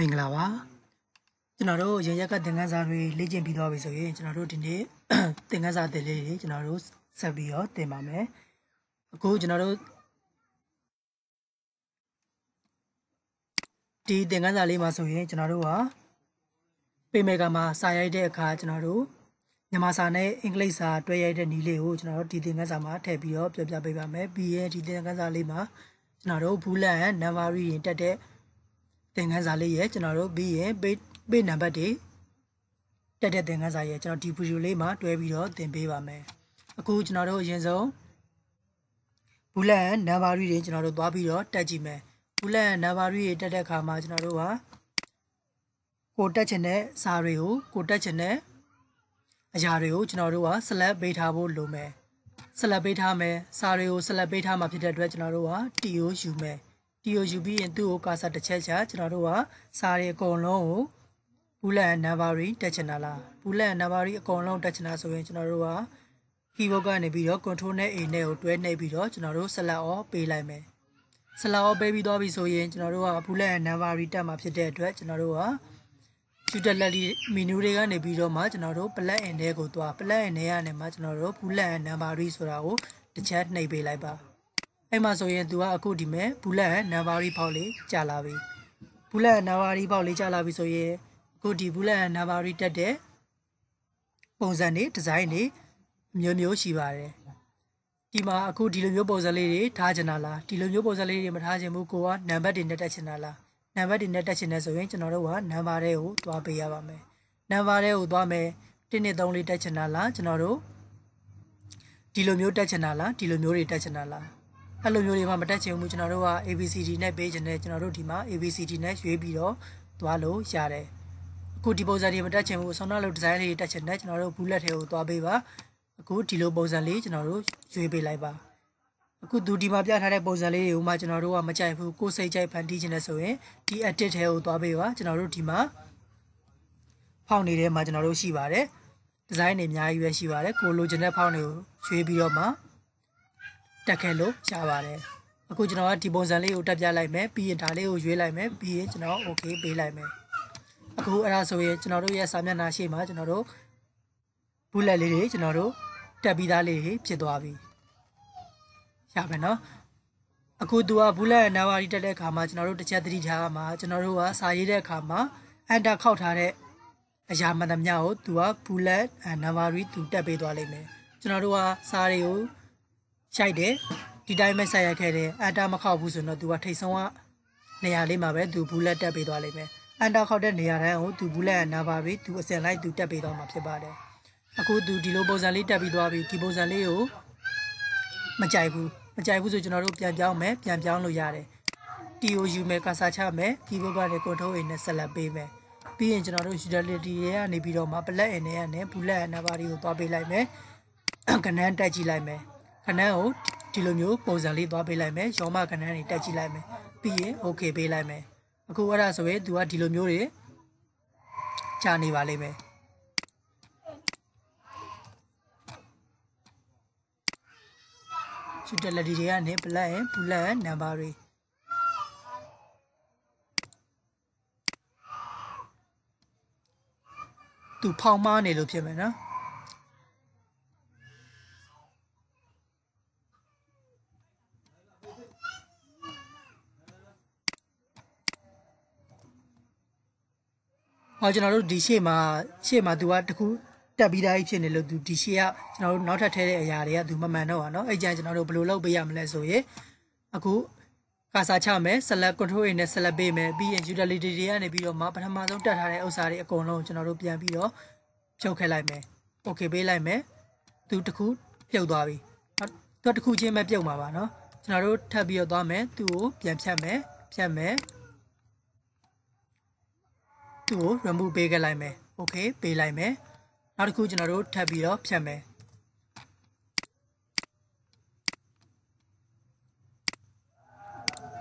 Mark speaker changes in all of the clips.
Speaker 1: မင်္ဂလာပါကျွန်တော်တို့ရရက်ကသင်ခန်းစာတွေလေ့ကျင့်ပြီးသွားပြီဆိုရင် ကျွန်တော်တို့ဒီနေ့သင်ခန်းစာတွေလေးတွေကျွန်တော်တို့ဆက်ပြီးတော့သင်ပါမယ်အခုကျွန်တော်တို့ဒီသင်ခန်းစာလေးမှာဆိုရင်ကျွန်တော်တို့ဟာပေမေကမှာစာရိုက်တဲ့အခါကျွန်တော်တို့မြန်မာစာနဲ့အင်္ဂလိပ်စာတွဲရိုက်တဲ့နည်းလေးကိုကျွန်တော်တို့ဒီသင်ခန်းစာမှာထည့်ပြီးတော့ပြောပြပေးပါမယ်ပြီးရဲ့ဒီသင်ခန်းစာလေးမှာကျွန်တော်တို့ဘူးလန်နံပါရီရင်တက်တဲ့သင်ခန်းစာလေးရဲ့ကျွန်တော်တို့ပြီးရင် page page နံပါတ်တွေတက်တဲ့သင်ခန်းစာရဲ့ကျွန်တော်ဒီ video လေးမှာတွဲပြီးတော့သင်ပေးပါမယ်အခုကျွန်တော်တို့အရင်ဆုံးဘူလန်နံပါတ်တွေကျွန်တော်တို့သွားပြီးတော့တက်ကြည့်မယ်ဘူလန်နံပါတ်တွေတက်တဲ့အခါမှာကျွန်တော်တို့ဟာကိုတက်ချင်တဲ့စာတွေကိုကိုတက်ချင်တဲ့အရာတွေကိုကျွန်တော်တို့က select ပေးထားဖို့လိုမယ် select ပေးထားမယ်စာတွေကို select ပေးထားမှာဖြစ်တဲ့အတွက်ကျွန်တော်တို့က T ကိုယူမယ်ဒီကိုယူပြီးရင်သူ့ကိုကာစာတစ်ချက်ချကျွန်တော်တို့ကစာတွေအကုန်လုံးကိုဘူးလန်နံပါရီတက်ချင်တာလားဘူးလန်နံပါရီအကုန်လုံးတက်ချင်တာဆိုရင်ကျွန်တော်တို့က keyboard ကနေပြီးတော့ control နဲ့ a နဲ့ကိုတွဲနှိပ်ပြီးတော့ကျွန်တော်တို့ select all ပေးလိုက်မယ် select all ပေးပြီးတော့ပြီဆိုရင်ကျွန်တော်တို့ကဘူးလန်နံပါရီတက်မှာဖြစ်တဲ့အတွက်ကျွန်တော်တို့က shooter lally menu တွေကနေပြီးတော့မှကျွန်တော်တို့ plan in ထဲကိုသွား plan in ထဲကနေမှကျွန်တော်တို့ဘူးလန်နံပါရီဆိုတာကိုတစ်ချက်နှိပ်ပေးလိုက်ပါအဲ့မှာဆိုရင်သူကအခုဒီမဲ့ဘူလက်နံပါရီပေါက်လေးကြာလာပြီဘူလက်နံပါရီပေါက်လေးကြာလာပြီဆိုရင်အခုဒီဘူလက်နံပါရီတက်တဲ့ပုံစံတွေဒီဇိုင်းတွေမျိုးမျိုးရှိပါတယ်ဒီမှာအခုဒီလိုမျိုးပုံစံလေးတွေထားချင်တာလားဒီလိုမျိုးပုံစံလေးတွေမထားချင်ဘူးကိုကနံပါတ်တွေနဲ့တက်ချင်တာလားနံပါတ်တွေနဲ့တက်ချင်တယ်ဆိုရင်ကျွန်တော်တို့ကနံပါတ်တွေကိုသွားပေးရပါမယ်နံပါတ်တွေကိုသွားမယ်1နဲ့3လေးတက်ချင်တာလားကျွန်တော်တို့ဒီလိုမျိုးတက်ချင်တာလားဒီလိုမျိုးတွေတက်ချင်တာလားအဲ့လိုမျိုးတွေမှာမတက်ချင်ဘူးကျွန်တော်တို့က ABCD နဲ့ပေးခြင်းနဲ့ကျွန်တော်တို့ဒီမှာ ABCD နဲ့ရွေးပြီးတော့သွားလို့ရတယ်အခုဒီပုံစံတွေမတက်ချင်ဘူးဆောင်းနောက်လို့ဒီဇိုင်းလေးတက်ချင်တယ်ကျွန်တော်တို့ဘူးလက်ထဲကိုသွားပေးပါအခုဒီလိုပုံစံလေးကျွန်တော်တို့ရွေးပေးလိုက်ပါအခုသူဒီမှာပြထားတဲ့ပုံစံလေးတွေဥမာကျွန်တော်တို့ကမကြိုက်ဘူးကိုယ်စိတ်ကြိုက်ဖန်တီးခြင်းနဲ့ဆိုရင်ဒီ edit ထဲကိုသွားပေးပါကျွန်တော်တို့ဒီမှာဖောင့်နေတဲ့မှာကျွန်တော်တို့ရှိပါတယ်ဒီဇိုင်းတွေအများကြီးပဲရှိပါတယ်ကိုလိုချင်တဲ့ဖောင့်တွေကိုရွေးပြီးတော့မှတက်ခဲ့လို့ရပါတယ်အခုကျွန်တော်ကဒီပုံစံလေးကိုတက်ပြလိုက်မယ်ပြီးရင်ဒါလေးကိုရွေးလိုက်မယ်ပြီးရင်ကျွန်တော် okay ပေးလိုက်မယ်အခုအဲ့ဒါဆိုရင်ကျွန်တော်တို့ရဲ့စာမျက်နှာရှေ့မှာကျွန်တော်တို့ bullet လေးတွေကျွန်တော်တို့တက်ပြီးသားလေးတွေဖြစ်သွားပြီရမယ်နော်အခုသူကဘူးလက်နာဝရီတက်တဲ့အခါမှာကျွန်တော်တို့တစ်ချက်သတိထားမှာ ကျွန်တော်တို့ကစာရေးတဲ့အခါမှာအန်တာခောက်ထားတဲ့အရာမှန်သမျှကိုသူကဘူးလက်နာဝရီသူတက်ပေးသွားလိမ့်မယ်ကျွန်တော်တို့ကစာတွေကိုရိုက်တယ်ဒီတိုင်းပဲဆက်ရိုက်ခဲ့တယ်အန်တာမခောက်ဘူးဆိုတော့သူကထိတ်ဆုံးကနေရာလေးမှာပဲသူဘူးလက်တက်ပေးသွားလိမ့်မယ်အန်တာခောက်တဲ့နေရာတိုင်းကိုသူဘူးလက်ကနာပါပြီးသူအစင်လိုက်သူတက်ပေးသွားမှာဖြစ်ပါတယ်အခုသူဒီလိုပုံစံလေးတက်ပြီးသွားပြီဒီပုံစံလေးကိုမကြိုက်ဘူးမကြိုက်ဘူးဆိုကျွန်တော်တို့ပြန်ပြောင်းမယ်ပြန်ပြောင်းလို့ရတယ် TO ယူမယ်ကာစာချမယ်ကီးဘုတ်ကလည်း control A နဲ့ဆက်လက်ပေးမယ်ပြီးရင်ကျွန်တော်တို့ utility တွေကနေပြီးတော့မှ black အနေနဲ့ bullet နာပါတွေကိုသွားပေးလိုက်မယ်ကနန်းတက်ကြည့်လိုက်မယ်ခဏန်းကိုဒီလိုမျိုးပုံစံလေးသွားပေးလိုက်မယ်ရောမခဏန်းတွေတက်ကြည့်လိုက်မယ်ပြီးရင် okay ပေးလိုက်မယ်အခုအဲ့ဒါဆိုရင် तू ကဒီလိုမျိုးတွေကြာနေပါလိမ့်မယ်ချစ်တယ်လက်ဒီတွေကနေဘလက်ရင်ဘူလက်နံပါတ်တွေသူဖောင်းမားနေလို့ဖြစ်မယ်နော်အော်ကျွန်တော်တို့ဒီရှေ့မှာရှေ့မှာသူကတခုတက်ပြီးသားကြီးဖြစ်နေလို့သူဒီရှေ့ကကျွန်တော်တို့နောက်ထပ်ထည့်တဲ့အရာတွေကသူမမှန်တော့ပါနော်အဲ့ကြကျွန်တော်တို့ဘယ်လိုလုပ်ပေးရမလဲဆိုရင်အခုကာစာချမယ် select control a နဲ့ select ပေးမယ်ပြီးရင် utility တွေကနေပြီးတော့မှပထမဆုံးတက်ထားတဲ့ဥစ္စာတွေအကုန်လုံးကျွန်တော်တို့ပြန်ပြီးတော့ဖြုတ်ခဲလိုက်မယ် okay ပေးလိုက်မယ်သူတခုပြုတ်သွားပြီသူတခုချင်းပဲပြုတ်မှာပါနော်ကျွန်တော်တို့ထပ်ပြီးတော့သွားမယ်သူ့ကိုပြန်ဖြတ်မယ်ဖြတ်မယ်သူ့ကို remove ပေးခဲ့လိုက်မယ် okay ပေးလိုက်မယ်နောက်တစ်ခုကျွန်တော်တို့ထပ်ပြီးတော့ဖြတ်မယ်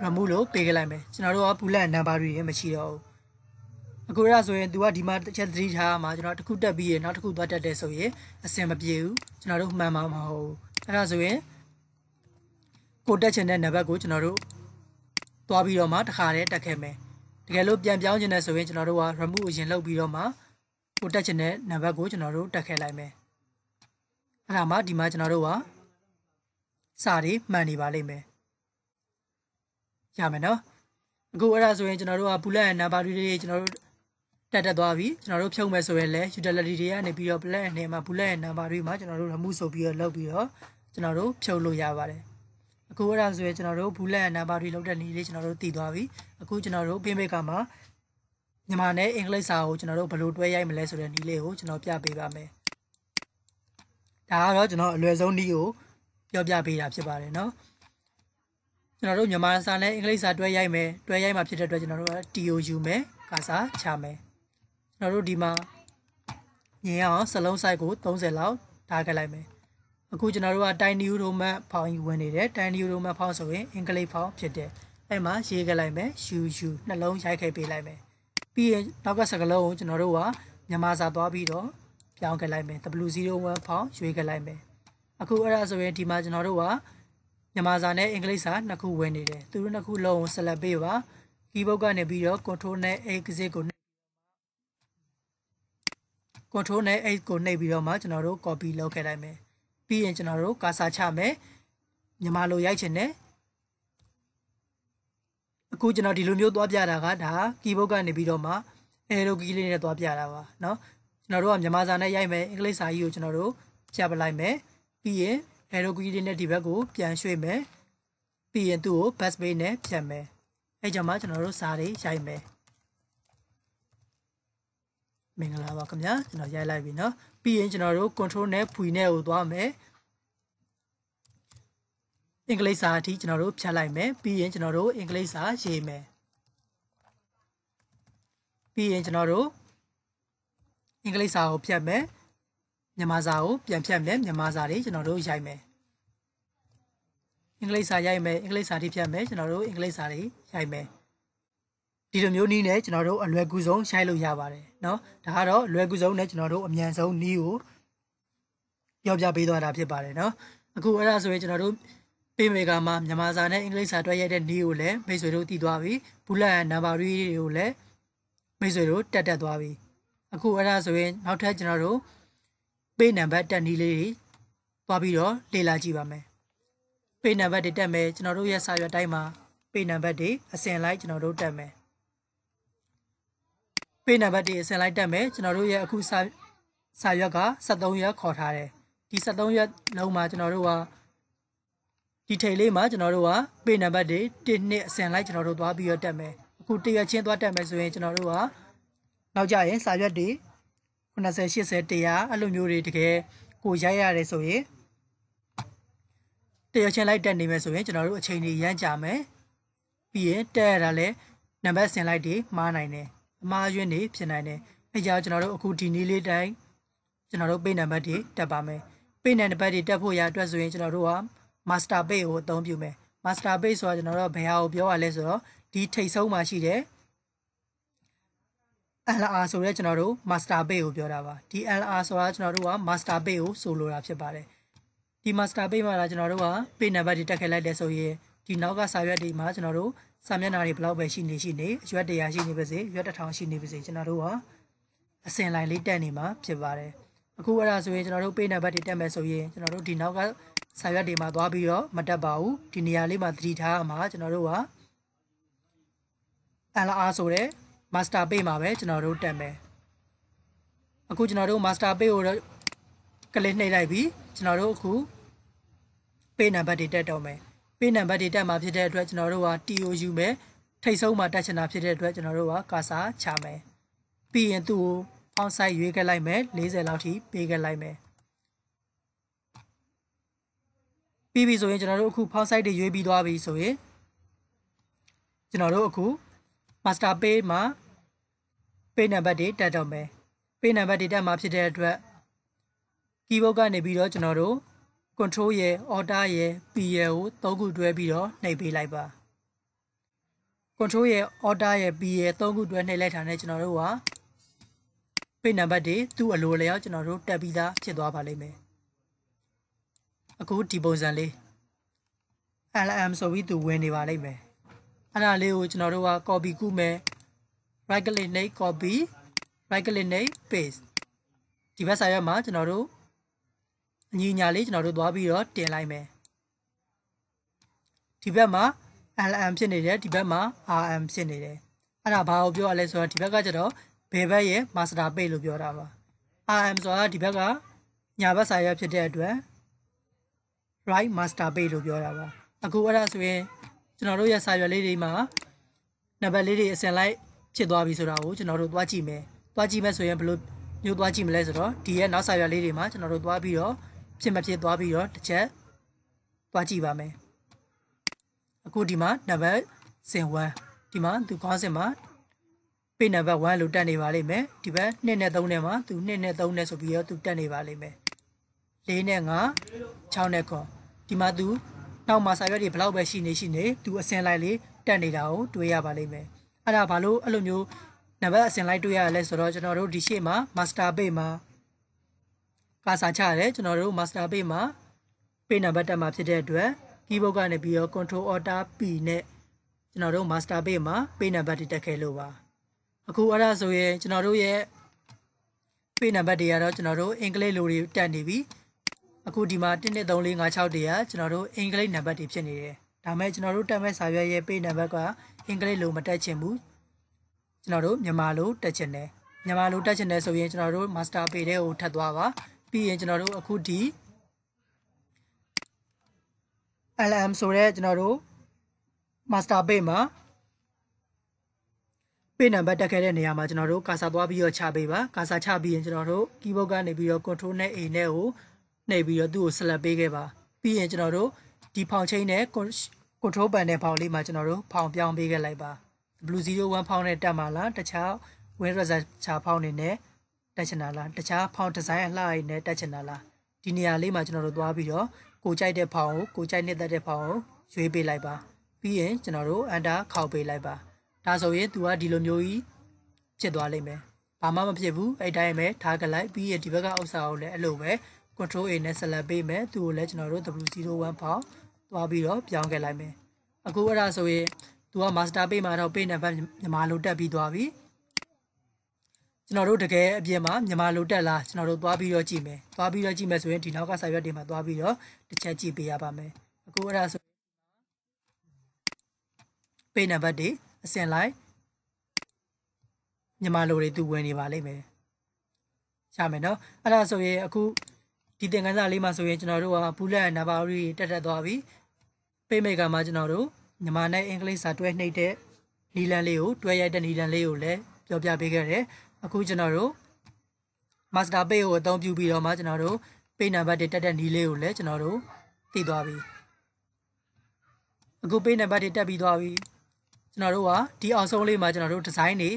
Speaker 1: ရမို့လို့ပေးခဲ့လိုက်မယ်ကျွန်တော်တို့ကဘူးလက်နံပါတ်တွေရင်မရှိတော့ဘူးအခုရဆိုရင် तू ကဒီမှာတစ်ချက်သတိထားမှာကျွန်တော်တစ်ခုတက်ပြီးရင်နောက်တစ်ခုသွားတက်တယ်ဆိုရင်အဆင်မပြေဘူးကျွန်တော်တို့မှန်မှာမဟုတ်ဘူးအဲ့ဒါဆိုရင်ကိုတက်ချင်တဲ့နံပါတ်ကို ကျွန်တော်တို့သွားပြီးတော့မှတစ်ခါတည်းတက်ခဲ့မယ်တကယ်လို့ပြန်ပြောင်းခြင်းနဲ့ဆိုရင်ကျွန်တော်တို့က remove အရင်လုပ်ပြီးတော့မှကိုတက်ခြင်းတဲ့နံပါတ်ကိုကျွန်တော်တို့တက်ခဲလိုက်မယ်အဲ့ဒါမှဒီမှာကျွန်တော်တို့ကစာတွေမှန်နေပါလိမ့်မယ်ရမယ်နော်အခုအဲ့ဒါဆိုရင်ကျွန်တော်တို့က bullet and number တွေကျွန်တော်တို့တက်တက်သွားပြီကျွန်တော်တို့ဖြုတ်မယ်ဆိုရင်လည်း utility တွေကနေပြီးတော့ bullet နဲ့မှာ bullet နဲ့ number တွေမှာကျွန်တော်တို့ remove ဆိုပြီးတော့လောက်ပြီးတော့ကျွန်တော်တို့ဖြုတ်လို့ရပါတယ်အခုအဲ့ဒါဆိုရင်ကျွန်တော်တို့ဘူးလက်အနံပါတီလောက်တဲ့နေလေးကျွန်တော်တို့တည်သွားပြီအခုကျွန်တော်တို့ပင်ဘိတ်ကမှာမြန်မာနဲ့အင်္ဂလိပ်စာကိုကျွန်တော်တို့ဘယ်လိုတွဲရိုက်မလဲဆိုတဲ့နည်းလေးကိုကျွန်တော်ပြပေးပါမယ်ဒါကတော့ကျွန်တော်အလွယ်ဆုံးနည်းကိုပြောပြပေးတာဖြစ်ပါတယ်เนาะကျွန်တော်တို့မြန်မာစာနဲ့အင်္ဂလိပ်စာတွဲရိုက်မယ်တွဲရိုက်မှာဖြစ်တဲ့အတွက်ကျွန်တော်တို့ TO ယူမယ်ကာစာချမယ်ကျွန်တော်တို့ဒီမှာညင်အောင်စလုံး site ကို30လောက်ထားခဲ့လိုက်မယ်အခုကျွန်တော်တို့ကတိုင်နီယူရိုမတ်ဖောင်ယူဝင်နေတယ်တိုင်နီယူရိုမတ်ဖောင်ဆိုရင်အင်္ဂလိပ်ဖောင်ဖြစ်တယ်အဲ့မှာရေးခဲ့လိုက်မယ်ယူယူနှလုံးရိုက်ခဲ့ပေးလိုက်မယ်ပြီးရင်နောက်ကစကားလုံးကိုကျွန်တော်တို့ကမြန်မာစာသွားပြီးတော့ပြောင်းခဲ့လိုက်မယ် W01 ဖောင်ရွေးခဲ့လိုက်မယ်အခုအဲ့ဒါဆိုရင်ဒီမှာကျွန်တော်တို့ကမြန်မာစာနဲ့အင်္ဂလိပ်စာနှစ်ခုဝင်နေတယ်သူတို့နှစ်ခုလုံးကို select ပေးပါ keyboard ကနေပြီးတော့ control နဲ့ exit ကို control နဲ့ x ကိုနှိပ်ပြီးတော့မှကျွန်တော်တို့ copy လုပ်ခဲ့လိုက်မယ်ပြီးရင်ကျွန်တော်တို့ကာစာချမယ်ညီမလိုရိုက်ချင်တယ်အခုကျွန်တော်ဒီလိုမျိုးသွားပြတာကဒါကီဘုတ်ကနေပြီးတော့မှအဲလိုကီလေးနဲ့သွားပြတာပါเนาะကျွန်တော်တို့ကမြန်မာစာနဲ့ရိုက်မယ်အင်္ဂလိပ်စာကြီးကိုကျွန်တော်တို့ပြပလိုက်မယ်ပြီးရင်အဲလိုကီလေးနဲ့ဒီဘက်ကို ပြန်ရွှေ့မယ်ပြီးရင်သူ့ကို bus bay နဲ့ဖြတ်မယ်အဲကြောင့်မှကျွန်တော်တို့စာတွေရိုက်မယ်မင်္ဂလာပါခင်ဗျာကျွန်တော်ရိုက်လိုက်ပြီเนาะပြီးရင်ကျွန်တော်တို့ control နဲ့ဖွေနဲ့ကိုသွားမယ်အင်္ဂလိပ်စာအထိကျွန်တော်တို့ဖြတ်လိုက်မယ်ပြီးရင်ကျွန်တော်တို့အင်္ဂလိပ်စာရေးမယ်ပြီးရင်ကျွန်တော်တို့အင်္ဂလိပ်စာကို ဖြတ်မယ်မြန်မာစာကိုပြန်ဖြတ်မယ်မြန်မာစာတွေကျွန်တော်တို့ရိုက်မယ်အင်္ဂလိပ်စာရိုက်မယ်အင်္ဂလိပ်စာတွေဖြတ်မယ်ကျွန်တော်တို့အင်္ဂလိပ်စာတွေရိုက်မယ်ဒီလိုမျိုးနီးနဲ့ကျွန်တော်တို့အလွယ်ကူဆုံးရှိုင်းလို့ရပါတယ်เนาะဒါကတော့အလွယ်ကူဆုံးနဲ့ကျွန်တော်တို့အမြန်ဆုံးနီးကိုပြောပြပေးသွားတာဖြစ်ပါတယ်เนาะအခုအဲ့ဒါဆိုရင်ကျွန်တော်တို့ပေမေကာမှာမြန်မာစာနဲ့အင်္ဂလိပ်စာတွဲရိုက်တဲ့နီးကိုလည်းမိတ်ဆွေတို့တည်သွားပြီဘူးလက်နံပါတ်တွေကိုလည်းမိတ်ဆွေတို့တက်တက်သွားပြီအခုအဲ့ဒါဆိုရင် နောက်ထပ်ကျွန်တော်တို့ပေနံပါတ်တက်နီးလေးတွေသွားပြီးတော့လေ့လာကြည့်ပါမယ်ပေနံပါတ်တွေတက်မယ်ကျွန်တော်တို့ရဲ့စာရွက်တိုင်းမှာပေနံပါတ်တွေအစဉ်လိုက်ကျွန်တော်တို့တက်မယ်ပေးနံပါတ်1အစင်လိုက်တက်မယ်ကျွန်တော်တို့ရဲ့အခုစာစာရွက်က73ရက်ခေါ်ထားတယ်ဒီ73ရက်လုံးမှာကျွန်တော်တို့ကဒီထိပ်လေးမှာကျွန်တော်တို့ကပေးနံပါတ်1 1နှစ်အစင်လိုက်ကျွန်တော်တို့သွားပြီးတော့တက်မယ်အခုတရချင်းသွားတက်မယ်ဆိုရင်ကျွန်တော်တို့ကနောက်ကြရင်စာရွက်တွေ90 80 100အဲ့လိုမျိုးတွေတကယ်ကိုရိုက်ရတယ်ဆိုရင်တရချင်းလိုက်တက်နေမယ်ဆိုရင်ကျွန်တော်တို့အချိန်တွေရမ်းကြမယ်ပြီးရင်တက်ရတာလဲနံပါတ်စင်လိုက်တွေမှားနိုင်တယ်အမှားယွင်းတွေဖြစ်နိုင်တယ်အဲကြောင့်ကျွန်တော်တို့အခုဒီနေ့လေးတိုင်းကျွန်တော်တို့ပိတ်နံပါတ်တွေတက်ပါမယ်ပိတ်နံပါတ်တွေတက်ဖို့ရအတွက်ဆိုရင်ကျွန်တော်တို့က master page ကိုအသုံးပြုမယ် master page ဆိုတာကျွန်တော်တို့ဘယ်ဟာကိုပြောရလဲဆိုတော့ဒီထိပ်ဆုံးမှာရှိတဲ့ LR ဆိုရဲကျွန်တော်တို့ master page ကိုပြောတာပါဒီ LR ဆိုတာကျွန်တော်တို့က master page ကိုဆိုလိုတာဖြစ်ပါတယ်ဒီ master page မှာလာကျွန်တော်တို့က page number တွေတက်ခဲ့လိုက်တယ်ဆိုရင်ဒီနောက်ကစာရွက်တွေမှာကျွန်တော်တို့စာမျက်နှာတွေဘလောက်ပဲရှိနေရှိနေရွက်တရာရှိနေပါစေရွက်တစ်ထောင်ရှိနေပါစေကျွန်တော်တို့ဟာအစင်လိုင်းလေးတက်နေမှာဖြစ်ပါတယ်အခုအဲ့ဒါဆိုရင်ကျွန်တော်တို့ပေးနံပါတ်တွေတက်မယ်ဆိုရင်ကျွန်တော်တို့ဒီနောက်ကစာရွက်တွေမှာသွားပြီးတော့မတက်ပါဘူးဒီနေရာလေးမှာသတိထားမှာကျွန်တော်တို့ဟာ LR ဆိုတဲ့ master page မှာပဲကျွန်တော်တို့တက်မယ်အခုကျွန်တော်တို့ master page ကိုတော့ကလစ်နှိပ်လိုက်ပြီးကျွန်တော်တို့အခု page နံပါတ်တွေတက်တော့မယ်ပေးနံပါတ်တွေတက်မှာဖြစ်တဲ့အတွက်ကျွန်တော်တို့က TO ယူမယ်ထိတ်ဆုံးမှာတက်ချင်တာဖြစ်တဲ့အတွက်ကျွန်တော်တို့ကကာစာချမယ်ပြီးရင်သူ့ကို on site ရွေးခဲ့လိုက်မယ်40လောက်ထိပေးခဲ့လိုက်မယ်ပြီးပြီဆိုရင်ကျွန်တော်တို့အခု font size တွေရွေးပြီးသွားပြီဆိုရင်ကျွန်တော်တို့အခု master page မှာ page number တွေတက်တော့မယ် page number တွေတက်မှာဖြစ်တဲ့အတွက် keyboard ကနေပြီးတော့ကျွန်တော်တို့ control ရယ် order ရယ် p ရယ်ကိုသုံးခုတွဲပြီးတော့နှိပ်ပေးလိုက်ပါ control ရယ် order ရယ် p ရယ်သုံးခုတွဲနှိပ်လိုက်တာနဲ့ကျွန်တော်တို့က page number တွေသူ့အလိုလျောက်ကျွန်တော်တို့တက်ပြီးသားဖြစ်သွားပါလိမ့်မယ်အခုဒီပုံစံလေး LM ဆိုပြီးသူဝင်နေပါလိမ့်မယ်အဲ့ဒါလေးကိုကျွန်တော်တို့က copy ကုမယ် right click နှိပ် copy right click နှိပ် paste ဒီဘက်စာရွက်မှာကျွန်တော်တို့အညီညာလေးကျွန်တော်တို့သွားပြီးတော့တင်လိုက်မယ်ဒီဘက်မှာ LM ဖြစ်နေတယ်ဒီဘက်မှာ RM ဖြစ်နေတယ်အဲ့ဒါဘာကိုပြောရလဲဆိုတော့ဒီဘက်ကကျတော့ဘယ်ဘက်ရဲ့ master page လို့ပြောတာပါ RM ဆိုတာဒီဘက်ကညာဘက်စာရွက်ဖြစ်တဲ့အတွက် right master page လို့ပြောတာပါအခုအဲ့ဒါဆိုရင် ကျွန်တော်တို့ရဲ့စာရွက်လေးတွေမှာနံပါတ်လေးတွေအစဉ်လိုက်ဖြစ်သွားပြီဆိုတာကိုကျွန်တော်တို့သွားကြည့်မယ်သွားကြည့်မယ်ဆိုရင်ဘယ်လိုမျိုးသွားကြည့်မလဲဆိုတော့ဒီရဲ့နောက်စာရွက်လေးတွေမှာကျွန်တော်တို့သွားပြီးတော့ဖြစ်မဖြစ်သွားပြီးတော့တစ်ချက်သွားကြည့်ပါမယ်အခုဒီမှာနံပါတ်စင်1ဒီမှာသူခေါင်းစဉ်မှာပေနံပါတ်1လို့တက်နေပါလိမ့်မယ်ဒီဘက်2နဲ့3နဲ့မှာသူ2နဲ့3နဲ့ဆိုပြီးတော့သူတက်နေပါလိမ့်မယ်4နဲ့5 6နဲ့9ဒီမှာသူနောက်မှာစာရွက်တွေဘလောက်ပဲရှိနေရှိနေသူအစင်လိုက်လေးတက်နေတာကိုတွေ့ရပါလိမ့်မယ်အဲ့ဒါဘာလို့အဲ့လိုမျိုးနံပါတ်အစင်လိုက်တွေ့ရလဲဆိုတော့ကျွန်တော်တို့ဒီရှေ့မှာ master page မှာပါစာချရဲကျွန်တော်တို့ master page မှာ page နံပါတ်တက်မှာဖြစ်တဲ့အတွက် keyboard ကနေပြီးတော့ control alter p နဲ့ကျွန်တော်တို့ master page မှာ page နံပါတ်တက်ခဲ့လို့ပါအခုအဲ့ဒါဆိုရင်ကျွန်တော်တို့ရဲ့ page နံပါတ်တွေကတော့ကျွန်တော်တို့အင်္ဂလိပ်လိုတွေတက်နေပြီအခုဒီမှာ1 2 3 4 5 6တွေကကျွန်တော်တို့အင်္ဂလိပ်နံပါတ်တွေဖြစ်နေတယ်ဒါမဲ့ကျွန်တော်တို့တက်မဲ့စာရွက်ရဲ့ page နံပါတ်ကအင်္ဂလိပ်လိုမတက်ချင်ဘူးကျွန်တော်တို့မြန်မာလိုတက်ချင်တယ်မြန်မာလိုတက်ချင်တယ်ဆိုရင်ကျွန်တော်တို့ master page တဲ့ကိုထပ်သွားပါပြီးရင်ကျွန်တော်တို့အခုဒီ LM ဆိုတဲ့ကျွန်တော်တို့ master page မှာ page number တက်ခဲ့တဲ့နေရာမှာကျွန်တော်တို့ကာစာသွားပြီးတော့ချပေးပါကာစာချပြီးရင်ကျွန်တော်တို့ keyboard ကနေပြီးတော့ control နဲ့ A နဲ့ကိုနှိပ်ပြီးတော့သူ့ကို select ပေးခဲ့ပါပြီးရင်ကျွန်တော်တို့ဒီဖောင်ချင်းနဲ့ control ပန်တဲ့ဖောင်လေးမှာကျွန်တော်တို့ဖောင်ပြောင်းပေးခဲ့လိုက်ပါ blue 01ဖောင်နဲ့တက်မှာလားတခြား win result ချဖောင်နေနဲ့တက်ချင်တာလားတခြားဖောင်ဒီဇိုင်းအလှရိုက်နဲ့တက်ချင်တာလားဒီနေရာလေးမှာကျွန်တော်တို့သွားပြီးတော့ကိုကြိုက်တဲ့ဖောင်ကိုကိုကြိုက်နေတဲ့တဲ့ဖောင်ကိုရွေးပေးလိုက်ပါပြီးရင်ကျွန်တော်တို့ under ခောက်ပေးလိုက်ပါဒါဆိုရင် तू ကဒီလိုမျိုးကြီးဖြစ်သွားလိမ့်မယ်ဘာမှမဖြစ်ဘူးအဲ့တိုင်းပဲထားကလိုက်ပြီးရင်ဒီဘက်ကဥစ္စာကိုလည်းအဲ့လိုပဲ control A နဲ့ဆက်လက်ပေးမယ်သူကိုလည်းကျွန်တော်တို့ W01 ဖောင်သွားပြီးတော့ပြောင်းခဲ့လိုက်မယ်အခုအဲ့ဒါဆိုရင် तू က master ပေးမှာတော့ page number မြန်မာလိုတက်ပြီးသွားပြီကျွန်တော်တို့တကယ်အပြင်မှာမြန်မာလိုတက်လားကျွန်တော်တို့သွားပြီးတော့ကြည့်မယ်သွားပြီးတော့ကြည့်မယ်ဆိုရင်ဒီနောက်ကစာရွက်တွေမှာသွားပြီးတော့တစ်ချက်ကြည့်ပေးရပါမယ်အခုအဲ့ဒါဆိုပေနံပါတ်တွေအစင်လိုက်မြန်မာလိုတွေသူဝင်နေပါလိမ့်မယ်ရမယ်နော်အဲ့ဒါဆိုရင်အခုဒီသင်ခန်းစာလေးမှာဆိုရင်ကျွန်တော်တို့ကဘူးလက်နဘာရီတက်တက်သွားပြီပေမေကမှာကျွန်တော်တို့မြန်မာနဲ့အင်္ဂလိပ်စာတွဲနှိပ်တဲ့နီလန်လေးကိုတွဲရိုက်တဲ့နီလန်လေးကိုလည်းပြောပြပေးခဲ့တယ်အခုကျွန်တော်တို့ master page ကိုအသုံးပြုပြီးတော့မှကျွန်တော်တို့ page number တွေတက်တဲ့နည်းလေးကိုလည်းကျွန်တော်တို့သိသွားပြီအခု page number တွေတက်ပြီးသွားပြီကျွန်တော်တို့ကဒီအောင်ဆုံးလေးမှာကျွန်တော်တို့ design တွေ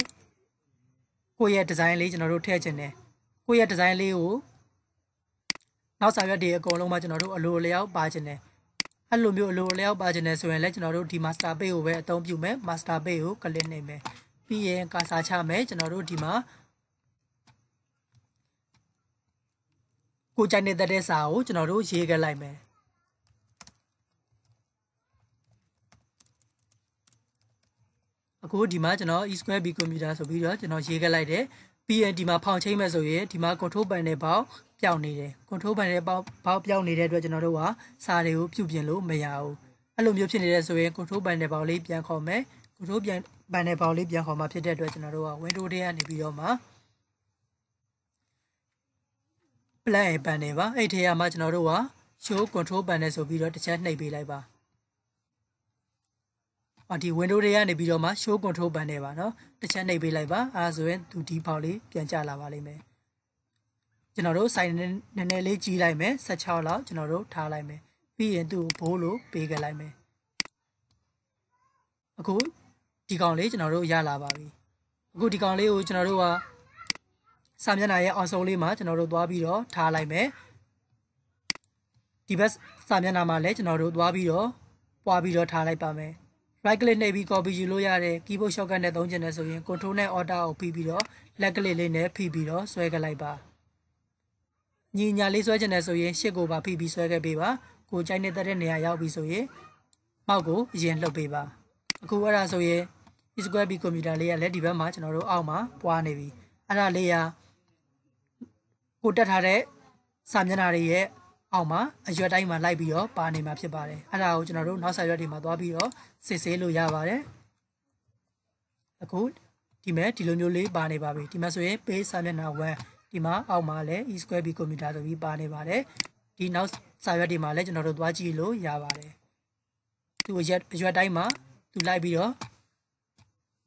Speaker 1: ကိုယ့်ရဲ့ design လေးကျွန်တော်တို့ထည့်ခြင်းတယ်ကိုယ့်ရဲ့ design လေးကိုနောက်စာရွက်တွေအကုန်လုံးမှာကျွန်တော်တို့အလိုလျောက်ပါခြင်းတယ်အဲ့လိုမျိုးအလိုလျောက်ပါခြင်းတယ်ဆိုရင်လည်းကျွန်တော်တို့ဒီ master page ကိုပဲအသုံးပြုမယ် master page ကို click နေမယ်ပြီးရင်ကာစာချမယ်ကျွန်တော်တို့ဒီမှာကိုကြိုက်နေတဲ့တဲ့စာကိုကျွန်တော်တို့ရေးခဲ့လိုက်မယ်အခုဒီမှာကျွန်တော် e square b computer ဆိုပြီးတော့ကျွန်တော်ရေးခဲ့လိုက်တယ်ပြီးရင်ဒီမှာဖောင်ချိမ့်မဲ့ဆိုရင်ဒီမှာ control panel နဲ့ပေါက်ပျောက်နေတယ် control panel နဲ့ပေါက်ပေါက်ပျောက်နေတဲ့အတွက်ကျွန်တော်တို့ကစာတွေကိုပြုပြင်လို့မရဘူးအဲ့လိုမျိုးဖြစ်နေတဲ့ဆိုရင် control panel နဲ့ပေါက်လေးပြန်ခေါ်မယ် control ပြန်ပန်နယ်ပေါင်လေးပြန်ခေါ်มาဖြစ်တဲ့အတွက်ကျွန်တော်တို့က window ထဲကနေပြီးတော့မှ plan ပန်နယ်ပါအဲ့ထဲမှာကျွန်တော်တို့က show control ပန်နယ်ဆိုပြီးတော့တစ်ချက်နှိပ်ပေးလိုက်ပါအဒီ window တွေကနေပြီးတော့မှ show control ပန်နယ်ပါเนาะတစ်ချက်နှိပ်ပေးလိုက်ပါအဲဆိုရင်သူဒီပေါင်လေးပြန်ကျလာပါလိမ့်မယ်ကျွန်တော်တို့ site နည်းနည်းလေးကြီးလိုက်မယ်16လောက်ကျွန်တော်တို့ထားလိုက်မယ်ပြီးရင်သူ့ကိုဘိုးလို့ပေးခဲ့လိုက်မယ်အခုဒီကောင်လေးကျွန်တော်တို့ရလာပါပြီအခုဒီကောင်လေးကိုကျွန်တော်တို့ကစာမျက်နှာရဲ့အောင်ဆုံးလေးမှာကျွန်တော်တို့သွားပြီးတော့ထားလိုက်မယ်ဒီဘက်စာမျက်နှာမှာလည်းကျွန်တော်တို့သွားပြီးတော့ပွားပြီးတော့ထားလိုက်ပါမယ် right click နှိပ်ပြီး copy ယူလို့ရတယ် keyboard shortcut နဲ့သုံးချင်တယ်ဆိုရင် control နဲ့ order ကိုဖိပြီးတော့ left click လေးနဲ့ဖိပြီးတော့ဆွဲခဲ့လိုက်ပါညီညာလေးဆွဲချင်တယ်ဆိုရင်ရှစ်ကိုပါဖိပြီးဆွဲခဲ့ပေးပါကိုကြိုက်နေတဲ့နေရာရောက်ပြီဆိုရင်မောက်ကိုအရင်လှုပ်ပေးပါအခုအဲ့ဒါဆိုရင် e square b ကွန်ပျူတာလေးကလည်းဒီဘက်မှာကျွန်တော်တို့အောက်မှာပွားနေပြီအဲ့ဒါလေးကကိုတက်ထားတဲ့စာမျက်နှာတွေရဲ့အောက်မှာအရွက်တိုင်းမှာလိုက်ပြီးတော့ပါနေမှာဖြစ်ပါတယ်အဲ့ဒါကိုကျွန်တော်တို့နောက်စာရွက်တွေမှာသွားပြီးတော့စစ်ဆေးလို့ရပါတယ်အခုဒီမဲ့ဒီလိုမျိုးလေးပါနေပါပြီဒီမဲ့ဆိုရင် page စာမျက်နှာ1ဒီမှာအောက်မှာလည်း e square b ကွန်ပျူတာဆိုပြီးပါနေပါတယ်ဒီနောက်စာရွက်တွေမှာလည်းကျွန်တော်တို့သွားကြည့်လို့ရပါတယ်သူ့အရွက်အရွက်တိုင်းမှာသူလိုက်ပြီးတော့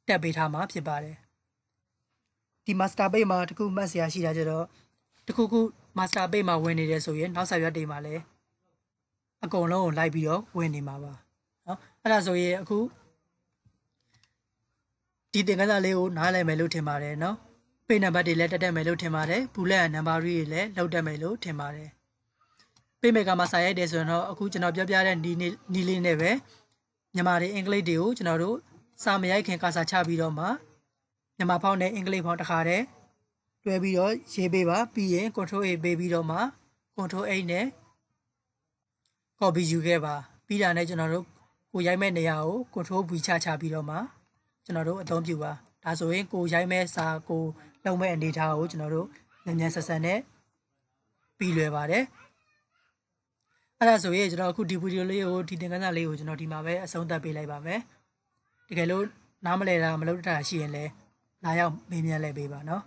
Speaker 1: တက်ပေးထားမှာဖြစ်ပါတယ်ဒီ master page မှာတခု မှတ်စရာရှိတာကြတော့တခုခု master page မှာဝင်နေတယ်ဆိုရင် နောက်ဆက်ရွက်တွေမှာလည်းအကုန်လုံးကိုလိုက်ပြီးတော့ဝင်နေမှာပါနော်အဲ့ဒါဆိုရင်အခုဒီသင်ခန်းစာလေးကိုနားလည်မယ်လို့ထင်ပါတယ်နော်ပေနံပါတ်တွေလည်းတက်တက်မယ်လို့ထင်ပါတယ်ဘူလက်အနံပါတ်တွေလည်းလောက်တက်မယ်လို့ထင်ပါတယ်ပေးမယ်ကမှစာရိုက်တယ်ဆိုရင်တော့အခုကျွန်တော်ပြောပြတဲ့နီနီလေးနဲ့ပဲမြန်မာတွေအင်္ဂလိပ်တွေကိုကျွန်တော်တို့စာမရိုက်ခင်ကာစာချပြီးတော့မှမြန်မာဖောင်းနဲ့အင်္ဂလိပ်ဖောင်းတခါတည်းတွဲပြီးတော့ရေးပေးပါပြီးရင် control A ပေးပြီးတော့မှ control A နဲ့ copy ယူခဲ့ပါပြီးတာနဲ့ကျွန်တော်တို့ကိုရိုက်မဲ့နေရာကို control V ချချပြီးတော့မှကျွန်တော်တို့အသုံးပြုပါဒါဆိုရင် ကိုရိုက်မဲ့စာကိုလုံးမဲ့အနေထားကိုကျွန်တော်တို့မြန်မြန်ဆက်ဆက်နဲ့ပြီးလွယ်ပါတယ်အဲ့ဒါဆိုရင်ကျွန်တော်အခုဒီဗီဒီယိုလေးကိုဒီသင်ခန်းစာလေးကိုကျွန်တော်ဒီမှာပဲအဆုံးသတ်ပေးလိုက်ပါမယ်တကယ်လို့နားမလဲတာမလုပ်တတ်တာရှိရင်လည်းလာရောက်မေးမြန်းလဲပေးပါနော်